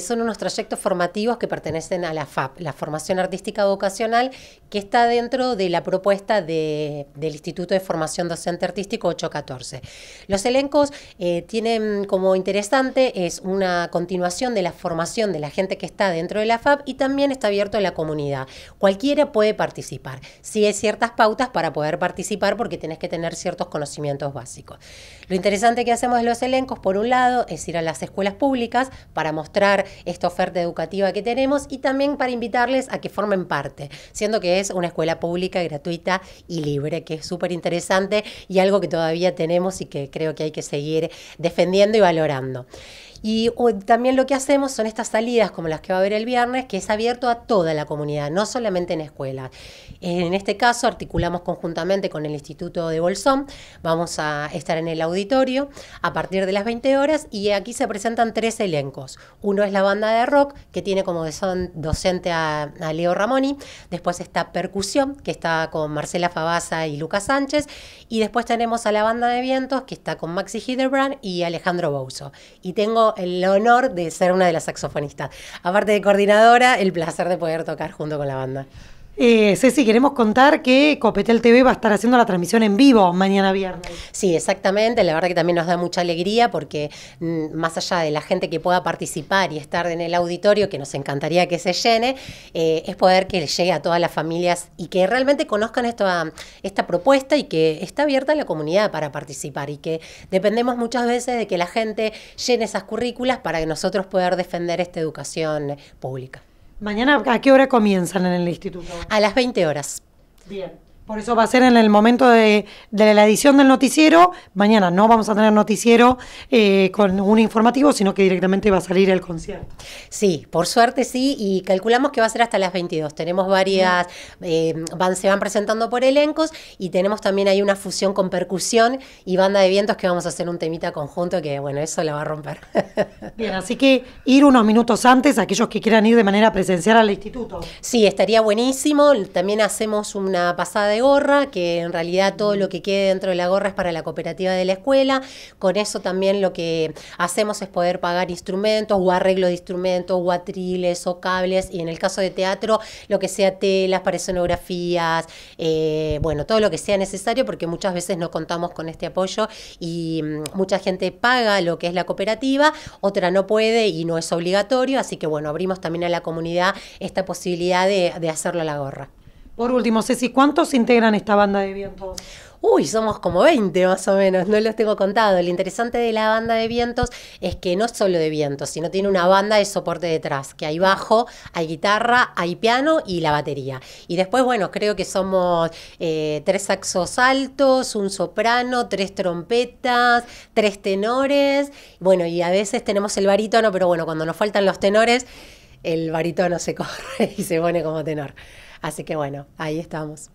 son unos trayectos formativos que pertenecen a la FAP, la Formación Artística Vocacional, que está dentro de la propuesta del Instituto de Formación Docente Artístico 814. Los elencos eh, tienen como interesante, es una continuación de la formación de la gente que está dentro de la FAP y también está abierto a la comunidad. Cualquiera puede participar. Sí hay ciertas pautas para poder participar porque tienes que tener ciertos conocimientos básicos. Lo interesante que hacemos de los elencos, por un lado, es ir a las escuelas públicas para mostrar esta oferta educativa que tenemos y también para invitarles a que formen parte, siendo que es una escuela pública, gratuita y libre, que es súper interesante y algo que todavía tenemos y que creo que hay que seguir defendiendo y valorando. Y también lo que hacemos son estas salidas como las que va a haber el viernes, que es abierto a toda la comunidad, no solamente en escuelas. En este caso articulamos conjuntamente con el Instituto de Bolsón, vamos a estar en el auditorio a partir de las 20 horas y aquí se presentan tres elencos. Uno es la banda de rock, que tiene como docente a, Leo Ramoni. Después está Percusión, que está con Marcela Fabasa y Lucas Sánchez. Y después tenemos a la banda de vientos, que está con Maxi Hildebrand y Alejandro Bouso. Y tengo el honor de ser una de las saxofonistas. Aparte de coordinadora, el placer de poder tocar junto con la banda. Eh, Ceci, queremos contar que Copetel TV va a estar haciendo la transmisión en vivo mañana viernes. Sí, exactamente. La verdad que también nos da mucha alegría porque mm, más allá de la gente que pueda participar y estar en el auditorio, que nos encantaría que se llene, eh, es poder que llegue a todas las familias y que realmente conozcan esta, esta propuesta y que está abierta la comunidad para participar y que dependemos muchas veces de que la gente llene esas currículas para que nosotros poder defender esta educación pública. Mañana, ¿a qué hora comienzan en el instituto? A las 20 horas. Bien. Por eso va a ser en el momento de, la edición del noticiero. Mañana no vamos a tener noticiero eh, con un informativo, sino que directamente va a salir el concierto. Sí, por suerte sí, y calculamos que va a ser hasta las 22. Tenemos varias, eh, van, se van presentando por elencos y tenemos también ahí una fusión con percusión y banda de vientos que vamos a hacer un temita conjunto que, bueno, eso la va a romper. Bien, así que ir unos minutos antes, aquellos que quieran ir de manera presencial al instituto. Sí, estaría buenísimo. También hacemos una pasada gorra, que en realidad todo lo que quede dentro de la gorra es para la cooperativa de la escuela. Con eso también lo que hacemos es poder pagar instrumentos o arreglo de instrumentos o atriles o cables. Y en el caso de teatro, lo que sea telas para escenografías, eh, bueno, todo lo que sea necesario, porque muchas veces no contamos con este apoyo y mm, mucha gente paga lo que es la cooperativa, otra no puede y no es obligatorio. Así que bueno, abrimos también a la comunidad esta posibilidad de hacerlo a la gorra. Por último, Ceci, ¿cuántos integran esta banda de vientos? Uy, somos como 20 más o menos, no los tengo contado. Lo interesante de la banda de vientos es que no es solo de vientos, sino tiene una banda de soporte detrás, que hay bajo, hay guitarra, hay piano y la batería. Y después, bueno, creo que somos eh, tres saxos altos, un soprano, tres trompetas, tres tenores. Bueno, y a veces tenemos el barítono, pero bueno, cuando nos faltan los tenores, el barítono se corre y se pone como tenor. Así que bueno, ahí estamos.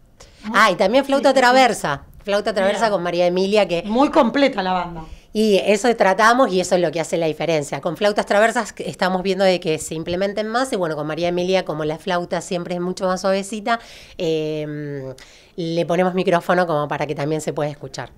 ah, y también flauta traversa, flauta traversa con María Emilia que... Muy completa la banda. Y eso tratamos y eso es lo que hace la diferencia. Con flautas traversas estamos viendo de que se implementen más y bueno, con María Emilia, como la flauta siempre es mucho más suavecita, eh, le ponemos micrófono como para que también se pueda escuchar.